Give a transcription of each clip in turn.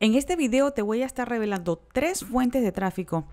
En este video te voy a estar revelando tres fuentes de tráfico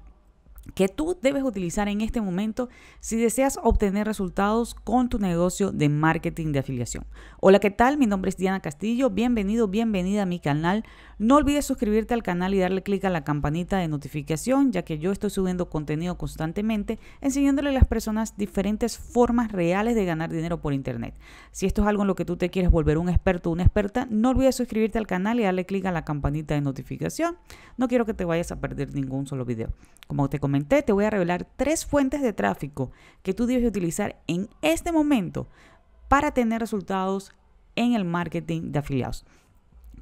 que tú debes utilizar en este momento si deseas obtener resultados con tu negocio de marketing de afiliación. Hola, ¿qué tal? Mi nombre es Diana Castillo. Bienvenido, bienvenida a mi canal. No olvides suscribirte al canal y darle clic a la campanita de notificación, ya que yo estoy subiendo contenido constantemente enseñándole a las personas diferentes formas reales de ganar dinero por internet. Si esto es algo en lo que tú te quieres volver un experto o una experta, no olvides suscribirte al canal y darle clic a la campanita de notificación. No quiero que te vayas a perder ningún solo video. Como te comenté, te voy a revelar tres fuentes de tráfico que tú debes utilizar en este momento para tener resultados en el marketing de afiliados.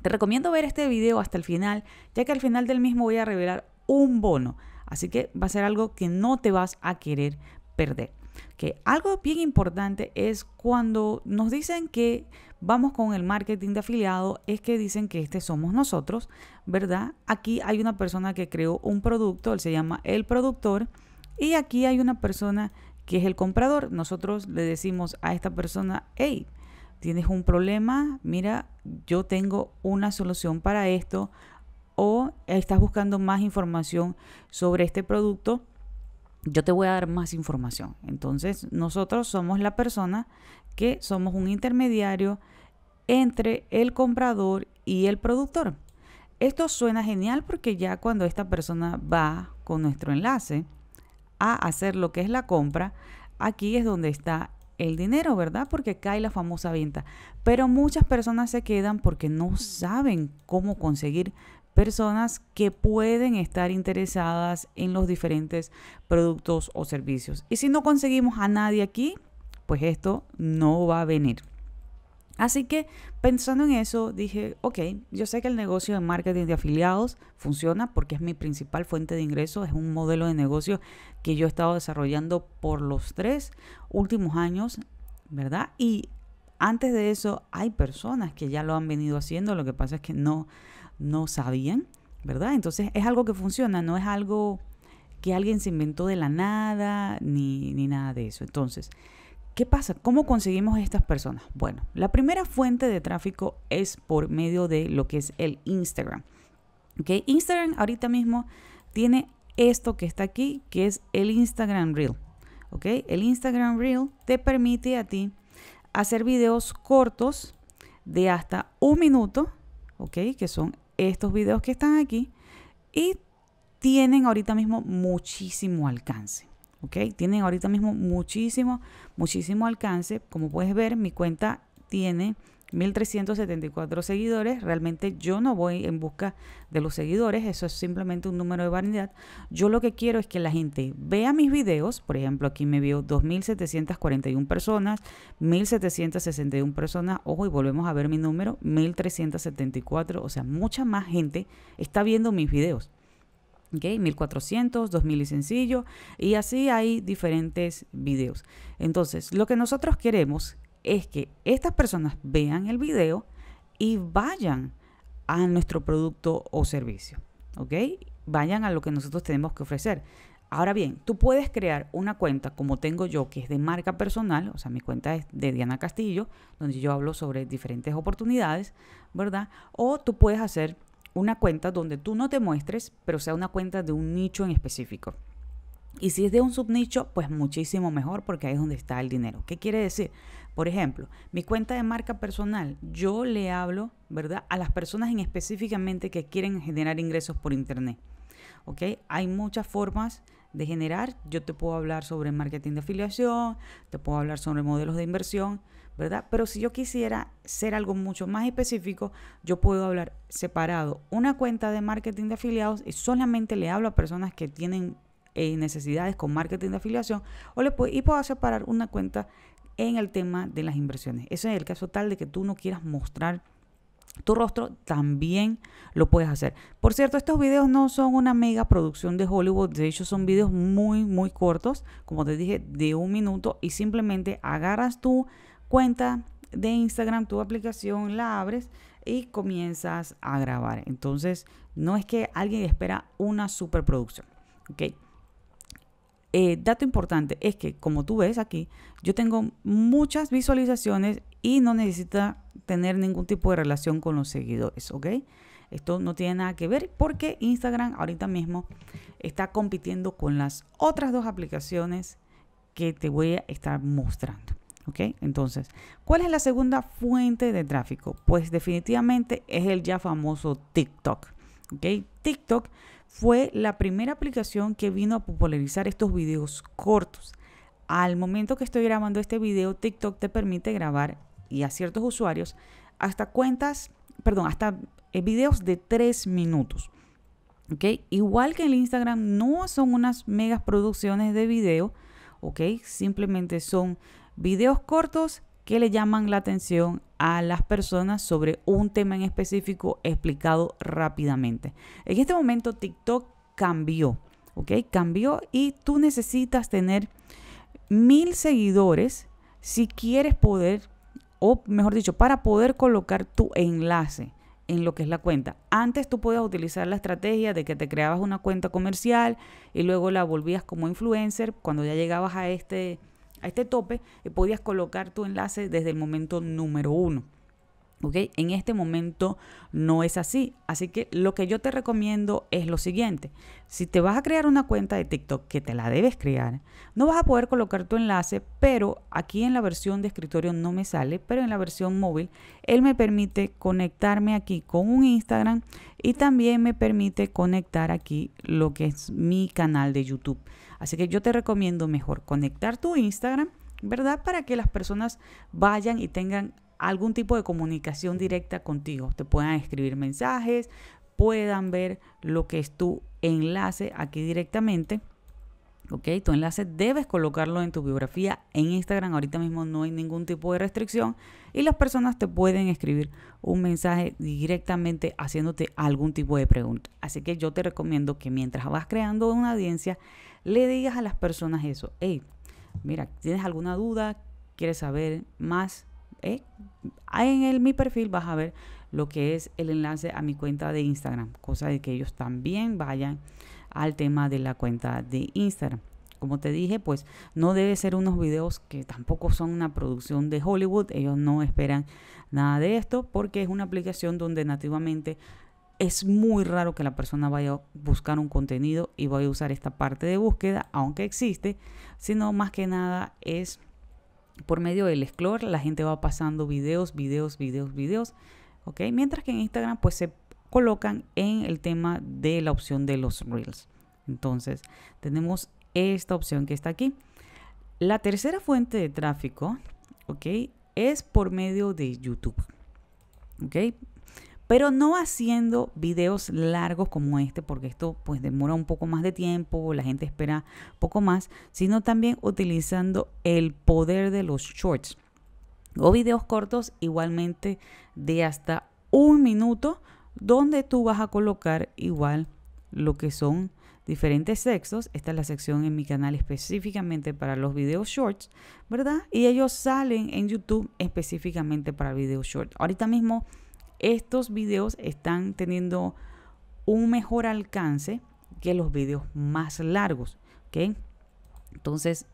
Te recomiendo ver este video hasta el final, ya que al final del mismo voy a revelar un bono. Así que va a ser algo que no te vas a querer perder. Que algo bien importante es cuando nos dicen que vamos con el marketing de afiliado, es que dicen que este somos nosotros, ¿verdad? Aquí hay una persona que creó un producto, él se llama el productor, y aquí hay una persona que es el comprador. Nosotros le decimos a esta persona, hey, tienes un problema, mira, yo tengo una solución para esto, o estás buscando más información sobre este producto yo te voy a dar más información. Entonces, nosotros somos la persona que somos un intermediario entre el comprador y el productor. Esto suena genial porque ya cuando esta persona va con nuestro enlace a hacer lo que es la compra, aquí es donde está el dinero, ¿verdad? Porque cae la famosa venta. Pero muchas personas se quedan porque no saben cómo conseguir personas que pueden estar interesadas en los diferentes productos o servicios. Y si no conseguimos a nadie aquí, pues esto no va a venir. Así que pensando en eso, dije, ok, yo sé que el negocio de marketing de afiliados funciona porque es mi principal fuente de ingreso es un modelo de negocio que yo he estado desarrollando por los tres últimos años, ¿verdad? Y antes de eso hay personas que ya lo han venido haciendo, lo que pasa es que no no sabían, ¿verdad? Entonces es algo que funciona, no es algo que alguien se inventó de la nada ni, nada de eso. Entonces, ¿qué pasa? ¿Cómo conseguimos a estas personas? Bueno, la primera fuente de tráfico es por medio de lo que es el Instagram. Ok, Instagram ahorita mismo tiene esto que está aquí, que es el Instagram Reel. ¿Ok? El Instagram Reel te permite a ti hacer videos cortos de hasta un minuto, ¿ok? Que son estos videos que están aquí y tienen ahorita mismo muchísimo alcance. ¿Ok? Tienen ahorita mismo muchísimo, muchísimo alcance. Como puedes ver, mi cuenta tiene 1.374 seguidores. Realmente yo no voy en busca de los seguidores, eso es simplemente un número de vanidad. Yo lo que quiero es que la gente vea mis videos, por ejemplo, aquí me vio 2.741 personas, 1.761 personas, ojo y volvemos a ver mi número, 1.374, o sea, mucha más gente está viendo mis videos. Okay, 1400, 2000 y sencillo, y así hay diferentes videos. Entonces, lo que nosotros queremos es que estas personas vean el video y vayan a nuestro producto o servicio, ¿ok? Vayan a lo que nosotros tenemos que ofrecer. Ahora bien, tú puedes crear una cuenta como tengo yo, que es de marca personal, o sea, mi cuenta es de Diana Castillo, donde yo hablo sobre diferentes oportunidades, ¿verdad? O tú puedes hacer una cuenta donde tú no te muestres, pero sea una cuenta de un nicho en específico. Y si es de un subnicho, pues muchísimo mejor porque ahí es donde está el dinero. ¿Qué quiere decir? Por ejemplo, mi cuenta de marca personal, yo le hablo, ¿verdad? A las personas en específicamente que quieren generar ingresos por internet. ¿Ok? Hay muchas formas de generar. Yo te puedo hablar sobre marketing de afiliación, te puedo hablar sobre modelos de inversión, ¿verdad? Pero si yo quisiera ser algo mucho más específico, yo puedo hablar separado una cuenta de marketing de afiliados y solamente le hablo a personas que tienen eh, necesidades con marketing de afiliación o le puedes y puedo separar una cuenta en el tema de las inversiones. Eso es el caso tal de que tú no quieras mostrar tu rostro, también lo puedes hacer. Por cierto, estos videos no son una mega producción de Hollywood, de hecho son videos muy, muy cortos, como te dije, de un minuto y simplemente agarras tu cuenta de Instagram, tu aplicación, la abres y comienzas a grabar. Entonces, no es que alguien espera una superproducción, ¿ok? Eh, dato importante es que, como tú ves aquí, yo tengo muchas visualizaciones y no necesita tener ningún tipo de relación con los seguidores, ¿ok? Esto no tiene nada que ver porque Instagram ahorita mismo está compitiendo con las otras dos aplicaciones que te voy a estar mostrando. ¿Ok? Entonces, ¿cuál es la segunda fuente de tráfico? Pues definitivamente es el ya famoso TikTok. ¿okay? TikTok fue la primera aplicación que vino a popularizar estos videos cortos. Al momento que estoy grabando este video, TikTok te permite grabar y a ciertos usuarios hasta cuentas, perdón, hasta eh, videos de 3 minutos. ¿okay? Igual que el Instagram, no son unas megas producciones de video, ¿ok? Simplemente son videos cortos que le llaman la atención a las personas sobre un tema en específico explicado rápidamente. En este momento TikTok cambió, ¿ok? Cambió y tú necesitas tener mil seguidores si quieres poder, o mejor dicho, para poder colocar tu enlace en lo que es la cuenta. Antes tú podías utilizar la estrategia de que te creabas una cuenta comercial y luego la volvías como influencer cuando ya llegabas a este a este tope, eh, podías colocar tu enlace desde el momento número uno. ¿Okay? En este momento no es así. Así que lo que yo te recomiendo es lo siguiente. Si te vas a crear una cuenta de TikTok, que te la debes crear, no vas a poder colocar tu enlace, pero aquí en la versión de escritorio no me sale, pero en la versión móvil, él me permite conectarme aquí con un Instagram y también me permite conectar aquí lo que es mi canal de YouTube. Así que yo te recomiendo mejor conectar tu Instagram, ¿verdad? Para que las personas vayan y tengan algún tipo de comunicación directa contigo. Te puedan escribir mensajes, puedan ver lo que es tu enlace aquí directamente. ¿ok? Tu enlace debes colocarlo en tu biografía. En Instagram ahorita mismo no hay ningún tipo de restricción y las personas te pueden escribir un mensaje directamente haciéndote algún tipo de pregunta. Así que yo te recomiendo que mientras vas creando una audiencia, le digas a las personas eso. Hey, mira, ¿tienes alguna duda? ¿Quieres saber más? Eh, en el, mi perfil vas a ver lo que es el enlace a mi cuenta de Instagram, cosa de que ellos también vayan al tema de la cuenta de Instagram. Como te dije, pues no debe ser unos videos que tampoco son una producción de Hollywood. Ellos no esperan nada de esto porque es una aplicación donde nativamente es muy raro que la persona vaya a buscar un contenido y vaya a usar esta parte de búsqueda, aunque existe, sino más que nada es por medio del explore, la gente va pasando videos, videos, videos, videos, ¿ok? Mientras que en Instagram pues se colocan en el tema de la opción de los reels. Entonces, tenemos esta opción que está aquí. La tercera fuente de tráfico, ¿ok? Es por medio de YouTube. ¿Ok? pero no haciendo videos largos como este, porque esto pues demora un poco más de tiempo, la gente espera poco más, sino también utilizando el poder de los shorts o videos cortos igualmente de hasta un minuto, donde tú vas a colocar igual lo que son diferentes sexos. Esta es la sección en mi canal específicamente para los videos shorts, ¿verdad? Y ellos salen en YouTube específicamente para videos shorts. Ahorita mismo estos videos están teniendo un mejor alcance que los videos más largos. que Entonces,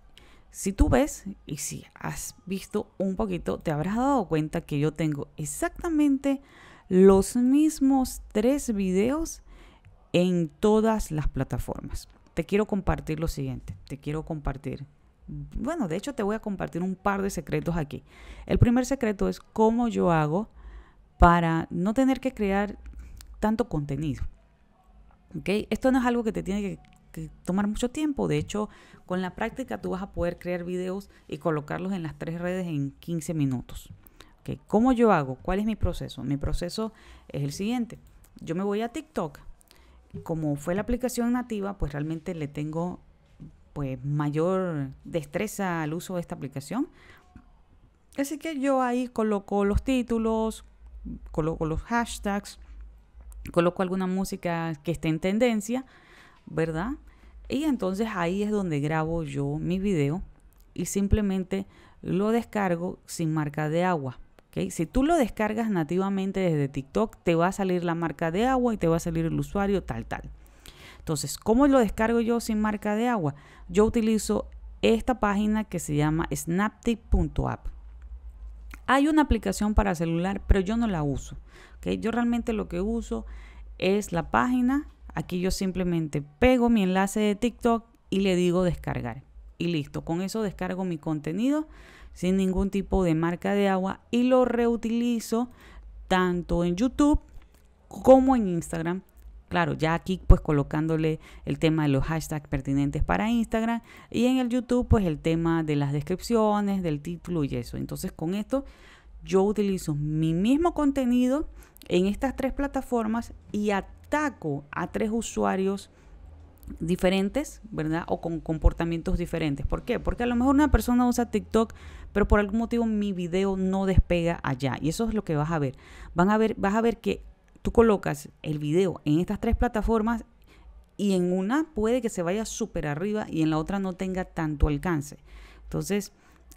si tú ves y si has visto un poquito, te habrás dado cuenta que yo tengo exactamente los mismos tres videos en todas las plataformas. Te quiero compartir lo siguiente, te quiero compartir. Bueno, de hecho te voy a compartir un par de secretos aquí. El primer secreto es cómo yo hago para no tener que crear tanto contenido. ¿Okay? Esto no es algo que te tiene que, tomar mucho tiempo. De hecho, con la práctica tú vas a poder crear videos y colocarlos en las tres redes en 15 minutos. ¿Okay? ¿Cómo yo hago? ¿Cuál es mi proceso? Mi proceso es el siguiente. Yo me voy a TikTok. Como fue la aplicación nativa, pues realmente le tengo pues mayor destreza al uso de esta aplicación. Así que yo ahí coloco los títulos, coloco los hashtags, coloco alguna música que esté en tendencia, ¿verdad? Y entonces ahí es donde grabo yo mi video y simplemente lo descargo sin marca de agua. ¿okay? Si tú lo descargas nativamente desde TikTok, te va a salir la marca de agua y te va a salir el usuario tal, tal. Entonces, ¿cómo lo descargo yo sin marca de agua? Yo utilizo esta página que se llama snaptic.app. Hay una aplicación para celular, pero yo no la uso. ¿okay? Yo realmente lo que uso es la página. Aquí yo simplemente pego mi enlace de TikTok y le digo descargar. Y listo, con eso descargo mi contenido sin ningún tipo de marca de agua y lo reutilizo tanto en YouTube como en Instagram Claro, ya aquí pues colocándole el tema de los hashtags pertinentes para Instagram y en el YouTube pues el tema de las descripciones, del título y eso. Entonces con esto yo utilizo mi mismo contenido en estas tres plataformas y ataco a tres usuarios diferentes, ¿verdad? O con comportamientos diferentes. ¿Por qué? Porque a lo mejor una persona usa TikTok, pero por algún motivo mi video no despega allá. Y eso es lo que vas a ver. Van a ver vas a ver que Tú colocas el video en estas tres plataformas y en una puede que se vaya súper arriba y en la otra no tenga tanto alcance. Entonces,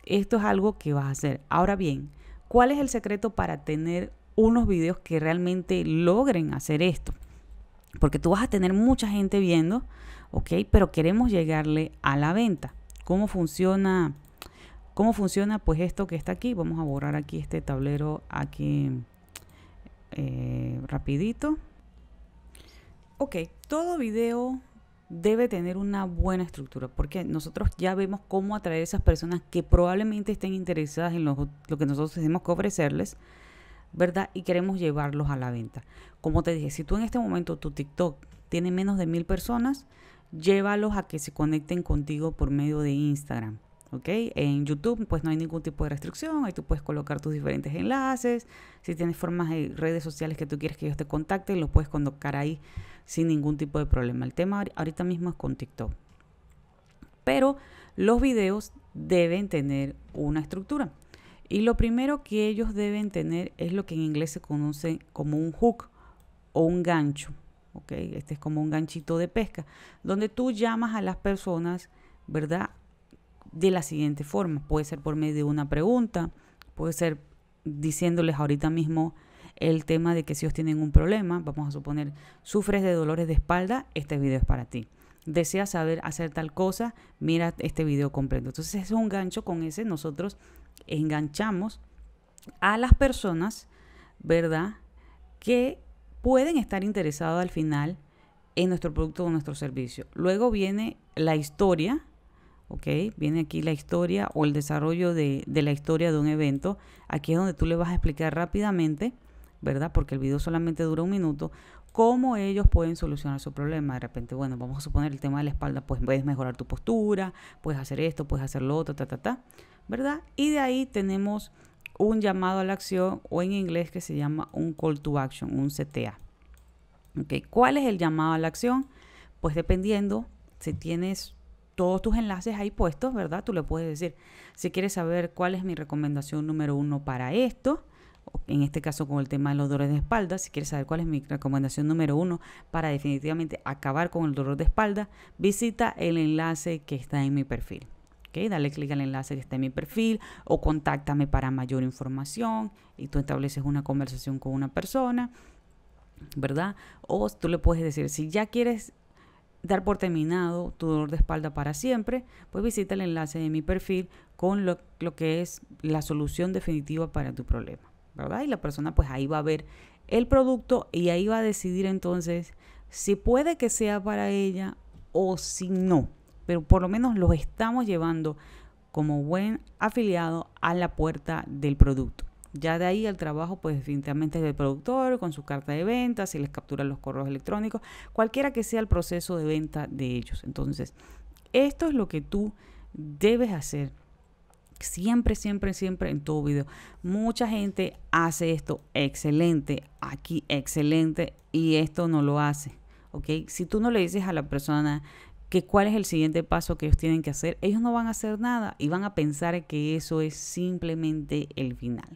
esto es algo que vas a hacer. Ahora bien, ¿cuál es el secreto para tener unos videos que realmente logren hacer esto? Porque tú vas a tener mucha gente viendo, ¿ok? Pero queremos llegarle a la venta. ¿Cómo funciona? ¿Cómo funciona? Pues esto que está aquí. Vamos a borrar aquí este tablero aquí eh, rapidito. Ok, todo video debe tener una buena estructura, porque nosotros ya vemos cómo atraer a esas personas que probablemente estén interesadas en lo, lo, que nosotros tenemos que ofrecerles, ¿verdad? Y queremos llevarlos a la venta. Como te dije, si tú en este momento tu TikTok tiene menos de mil personas, llévalos a que se conecten contigo por medio de Instagram. En YouTube pues no hay ningún tipo de restricción, ahí tú puedes colocar tus diferentes enlaces, si tienes formas de redes sociales que tú quieres que ellos te contacten, lo puedes colocar ahí sin ningún tipo de problema. El tema ahorita mismo es con TikTok. Pero los videos deben tener una estructura. Y lo primero que ellos deben tener es lo que en inglés se conoce como un hook o un gancho. ¿ok? Este es como un ganchito de pesca, donde tú llamas a las personas, ¿verdad? de la siguiente forma. Puede ser por medio de una pregunta, puede ser diciéndoles ahorita mismo el tema de que si os tienen un problema, vamos a suponer, sufres de dolores de espalda, este video es para ti. Deseas saber hacer tal cosa, mira este video completo. Entonces es un gancho con ese, nosotros enganchamos a las personas, ¿verdad? Que pueden estar interesadas al final en nuestro producto o nuestro servicio. Luego viene la historia, ¿ok? Viene aquí la historia o el desarrollo de, la historia de un evento. Aquí es donde tú le vas a explicar rápidamente, ¿verdad? Porque el video solamente dura un minuto, cómo ellos pueden solucionar su problema. De repente, bueno, vamos a suponer el tema de la espalda, pues puedes mejorar tu postura, puedes hacer esto, puedes hacer lo otro, ta, ta, ta, ¿verdad? Y de ahí tenemos un llamado a la acción o en inglés que se llama un call to action, un CTA. Okay, ¿Cuál es el llamado a la acción? Pues dependiendo si tienes todos tus enlaces ahí puestos, ¿verdad? Tú le puedes decir, si quieres saber cuál es mi recomendación número uno para esto, en este caso con el tema de los dolores de espalda, si quieres saber cuál es mi recomendación número uno para definitivamente acabar con el dolor de espalda, visita el enlace que está en mi perfil. ¿okay? Dale clic al enlace que está en mi perfil o contáctame para mayor información y tú estableces una conversación con una persona. ¿Verdad? O tú le puedes decir, si ya quieres dar por terminado tu dolor de espalda para siempre, pues visita el enlace de mi perfil con lo, lo que es la solución definitiva para tu problema, ¿verdad? Y la persona pues ahí va a ver el producto y ahí va a decidir entonces si puede que sea para ella o si no. Pero por lo menos los estamos llevando como buen afiliado a la puerta del producto. Ya de ahí el trabajo, pues definitivamente es del productor, con su carta de venta, si les capturan los correos electrónicos, cualquiera que sea el proceso de venta de ellos. Entonces, esto es lo que tú debes hacer. Siempre, siempre, siempre en tu video. Mucha gente hace esto excelente, aquí excelente, y esto no lo hace. ¿Ok? Si tú no le dices a la persona que cuál es el siguiente paso que ellos tienen que hacer, ellos no van a hacer nada y van a pensar que eso es simplemente el final.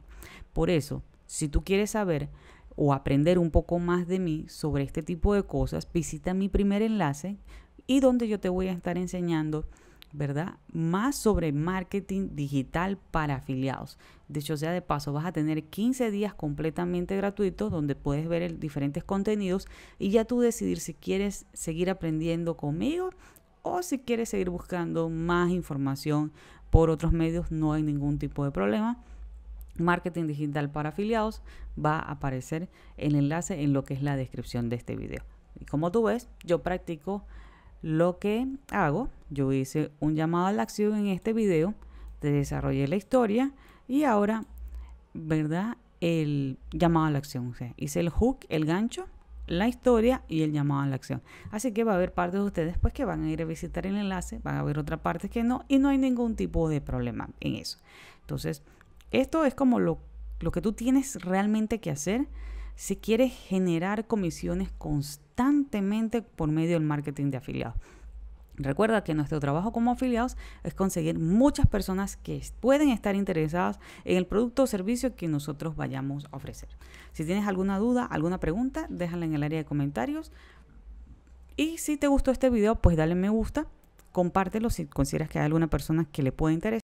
Por eso, si tú quieres saber o aprender un poco más de mí sobre este tipo de cosas, visita mi primer enlace y donde yo te voy a estar enseñando, ¿verdad? Más sobre marketing digital para afiliados. De hecho, sea de paso, vas a tener 15 días completamente gratuitos donde puedes ver diferentes contenidos y ya tú decidir si quieres seguir aprendiendo conmigo o si quieres seguir buscando más información por otros medios, no hay ningún tipo de problema Marketing Digital para afiliados va a aparecer el enlace en lo que es la descripción de este video. Y como tú ves, yo practico lo que hago. Yo hice un llamado a la acción en este video, te desarrollé la historia y ahora, ¿verdad? El llamado a la acción. O sea, hice el hook, el gancho, la historia y el llamado a la acción. Así que va a haber partes de ustedes pues, que van a ir a visitar el enlace, van a haber otra parte que no y no hay ningún tipo de problema en eso. Entonces, esto es como lo, lo que tú tienes realmente que hacer si quieres generar comisiones constantemente por medio del marketing de afiliados. Recuerda que nuestro trabajo como afiliados es conseguir muchas personas que pueden estar interesadas en el producto o servicio que nosotros vayamos a ofrecer. Si tienes alguna duda, alguna pregunta, déjala en el área de comentarios. Y si te gustó este video, pues dale me gusta, compártelo si consideras que hay alguna persona que le pueda interesar.